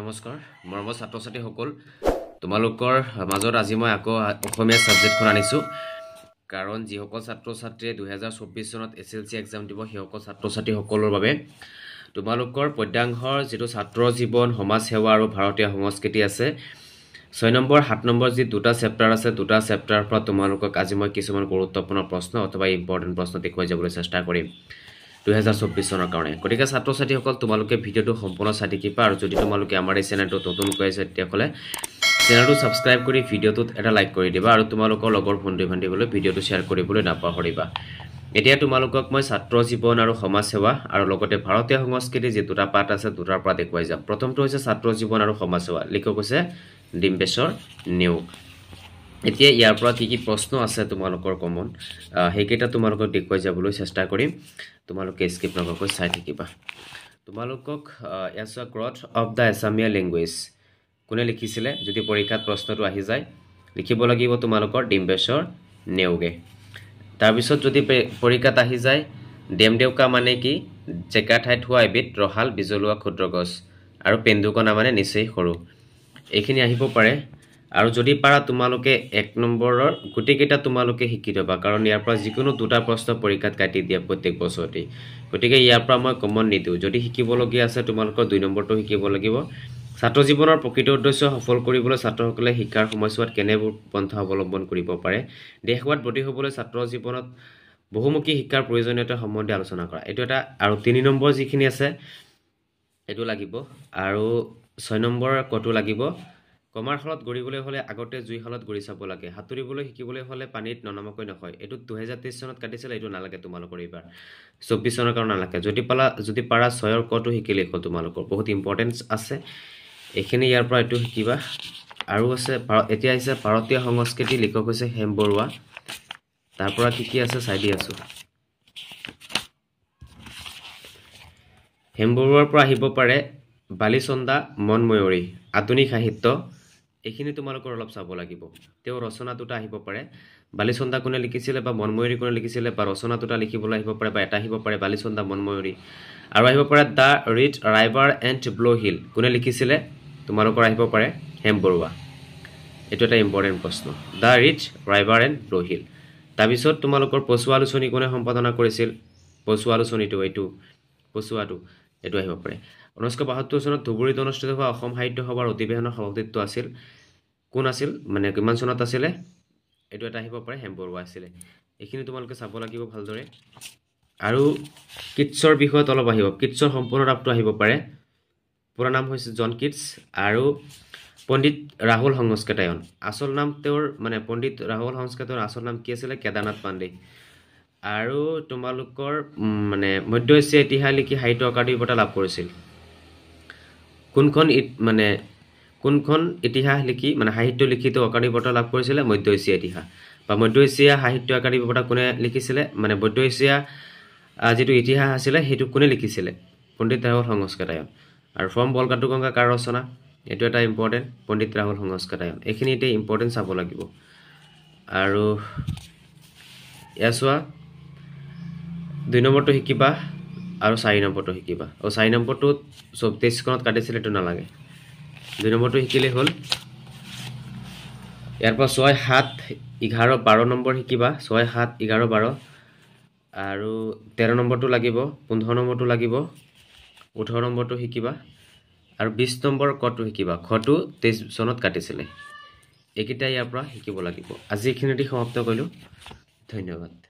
নমস্কাৰ মৰমৰ ছাত্ৰ ছাত্ৰীসকল তোমালোকৰ মাজত আজি মই আকৌ অসমীয়া ছাবজেক্টখন আনিছোঁ কাৰণ যিসকল ছাত্ৰ ছাত্ৰীয়ে দুহেজাৰ চৌব্বিছ চনত এছ এল চি এক্সাম দিব সেইসকল ছাত্ৰ ছাত্ৰীসকলৰ বাবে তোমালোকৰ পদ্যাংশৰ যিটো ছাত্ৰ জীৱন সমাজ সেৱা আৰু ভাৰতীয় সংস্কৃতি আছে ছয় নম্বৰ সাত নম্বৰ যি দুটা চেপ্টাৰ আছে দুটা চেপ্টাৰৰ পৰা তোমালোকক আজি মই কিছুমান গুৰুত্বপূৰ্ণ প্ৰশ্ন অথবা ইম্পৰ্টেণ্ট প্ৰশ্ন দেখুৱাই যাবলৈ চেষ্টা কৰিম দুহেজাৰ চৌব্বিছ চনৰ কাৰণে গতিকে ছাত্ৰ ছাত্ৰীসকল তোমালোকে ভিডিঅ'টো সম্পূৰ্ণ চাই থাকিবা আৰু যদি তোমালোকে আমাৰ এই চেনেলটো নতুনকৈ আছে তেতিয়াহ'লে চেনেলটো ছাবস্ক্ৰাইব কৰি ভিডিঅ'টোত এটা লাইক কৰি দিবা আৰু তোমালোকৰ লগৰ ভণ্টি ভণ্টিবলৈ ভিডিঅ'টো শ্বেয়াৰ কৰিবলৈ নাপাহৰিবা এতিয়া তোমালোকক মই ছাত্ৰ জীৱন আৰু সমাজসেৱা আৰু লগতে ভাৰতীয় সংস্কৃতিৰ যি দুটা পাঠ আছে দুটাৰ পৰা দেখুৱাই যাম প্ৰথমটো হৈছে ছাত্ৰ জীৱন আৰু সমাজসেৱা লিখক হৈছে ডিম্বেশ্বৰ নেওগ এতিয়া ইয়াৰ পৰা কি কি প্ৰশ্ন আছে তোমালোকৰ কমন সেইকেইটা তোমালোকক দেখুৱাই যাবলৈ চেষ্টা কৰিম তোমালোকে স্কিপ নকৰাকৈ চাই থাকিবা তোমালোকক এছ আ growth of the Assamese language কোনে লিখিছিলে যদি পৰীক্ষাত প্ৰশ্নটো আহি যায় লিখিব লাগিব তোমালোকৰ ডিম্বেশ্বৰ নেওগে তাৰপিছত যদি পৰীক্ষাত আহি যায় ডেম ডেউকা মানে কি জেকা ঠাইত হোৱা এবিধ ৰহাল বিজলুৱা ক্ষুদ্ৰ গছ আৰু পেণ্ডুকনা মানে নিচেই সৰু এইখিনি আহিব পাৰে আৰু যদি পাৰা তোমালোকে এক নম্বৰৰ গোটেইকেইটা তোমালোকে শিকি ল'বা কাৰণ ইয়াৰ পৰা যিকোনো দুটা প্ৰশ্ন পৰীক্ষাত কাটি দিয়া প্ৰত্যেক বছৰতেই গতিকে ইয়াৰ পৰা মই কমন নিদিওঁ যদি শিকিবলগীয়া আছে তোমালোকৰ দুই নম্বৰটো শিকিব লাগিব ছাত্ৰ জীৱনৰ প্ৰকৃত উদ্দেশ্য সফল কৰিবলৈ ছাত্ৰসকলে শিকাৰ সময়ছোৱাত কেনেবোৰ পন্থা অৱলম্বন কৰিব পাৰে দেশবাদ ব্ৰতী হ'বলৈ ছাত্ৰ জীৱনত বহুমুখী শিক্ষাৰ প্ৰয়োজনীয়তা সম্বন্ধে আলোচনা কৰা এইটো এটা আৰু তিনি নম্বৰ যিখিনি আছে এইটো লাগিব আৰু ছয় নম্বৰ ক'তো লাগিব কমাৰ শালত গঢ়িবলৈ হ'লে আগতে জুইশালত গৰি চাব লাগে সাঁতুৰিবলৈ শিকিবলৈ হ'লে পানীত ননমাকৈ নহয় এইটো দুহেজাৰ তেইছ চনত কাটিছিলে এইটো নালাগে তোমালোকৰ এইবাৰ চৌব্বিছ চনৰ কাৰণে নালাগে যদি পালা যদি পাৰা ছয়ৰ কটো শিকি লিখ তোমালোকৰ বহুত ইম্পৰ্টেঞ্চ আছে এইখিনি ইয়াৰ পৰা এইটো শিকিবা আৰু আছে এতিয়া আহিছে ভাৰতীয় সংস্কৃতি লিখক হৈছে হেম বৰুৱা তাৰ পৰা কি কি আছে চাই দি আছোঁ হেম বৰুৱাৰ পৰা আহিব পাৰে বালিচন্দা মনময়ৰী আধুনিক সাহিত্য এইখিনি তোমালোকৰ অলপ চাব লাগিব তেওঁ ৰচনা দুটা আহিব পাৰে বালিচন্দা কোনে লিখিছিলে বা মনময়ূৰী কোনে লিখিছিলে বা ৰচনা দুটা লিখিবলৈ আহিব পাৰে বা এটা আহিব পাৰে বালিচন্দা মনময়ূৰী আৰু আহিব পাৰে দ্য ৰিট ৰাইবাৰ এণ্ড ব্ল' হিল কোনে লিখিছিলে তোমালোকৰ আহিব পাৰে হেম বৰুৱা এইটো এটা ইম্পৰ্টেণ্ট প্ৰশ্ন দ্য ৰিট ৰাইবাৰ এণ্ড ব্ল' হিল তাৰপিছত তোমালোকৰ পচু আলোচনী কোনে সম্পাদনা কৰিছিল পচু আলোচনীটো এইটো পচুৱাটো এইটো আহিব পাৰে ঊনৈছশ বাসত্তৰ চনত ধুবুৰীত অনুষ্ঠিত হোৱা অসম সাহিত্য সভাৰ অধিৱেশনৰ সভাপতিত্ব আছিল কোন আছিল মানে কিমান চনত আছিলে এইটো এটা আহিব পাৰে হেমবৰুৱা আছিলে এইখিনি তোমালোকে চাব লাগিব ভালদৰে আৰু কিটছৰ বিষয়ত অলপ আহিব কিটছৰ সম্পূৰ্ণ ৰাপটো আহিব পাৰে পুৰা নাম হৈছে জন কিটছ আৰু পণ্ডিত ৰাহুল সংস্কৃতায়ন আচল নাম তেওঁৰ মানে পণ্ডিত ৰাহুল সংস্কৃতায়নৰ আচল নাম কি আছিলে কেদাৰনাথ পাণ্ডে আৰু তোমালোকৰ মানে মধ্য এছিয়া ইতিহাস লিখি সাহিত্য অকাডেমি বঁটা লাভ কৰিছিল কোনখন মানে কোনখন ইতিহাস লিখি মানে সাহিত্য লিখিত অকাডেমি বঁটা লাভ কৰিছিলে মধ্য এছিয়া ইতিহাস বা মধ্য এছিয়া সাহিত্য একাডেমি বঁটা কোনে লিখিছিলে মানে মধ্য এছিয়া যিটো ইতিহাস আছিলে সেইটো কোনে লিখিছিলে পণ্ডিত ৰাহুল সংস্কৃতায়ন আৰু ফ্ৰম বলকাটো গংগা কাৰ ৰচনা এইটো এটা ইম্পৰ্টেণ্ট পণ্ডিত ৰাহুল সংস্কৃতায়ন এইখিনি এতিয়া ইম্পৰ্টেণ্ট চাব লাগিব আৰু চোৱা দুই নম্বৰটো শিকিবা আৰু চাৰি নম্বৰটো শিকিবা আৰু চাৰি নম্বৰটো চব টেষ্টখনত কাটিছিলে এইটো নালাগে দুই নম্বৰটো শিকিলেই হ'ল ইয়াৰ পৰা ছয় সাত এঘাৰ বাৰ নম্বৰ শিকিবা ছয় সাত এঘাৰ বাৰ আৰু তেৰ নম্বৰটো লাগিব পোন্ধৰ নম্বৰটো লাগিব ওঠৰ নম্বৰটো শিকিবা আৰু বিছ নম্বৰ কটো শিকিবা খটো তেইছ চনত কাটিছিলে এইকেইটা ইয়াৰ পৰা শিকিব লাগিব আজি এইখিনিতে সমাপ্ত কৰিলোঁ ধন্যবাদ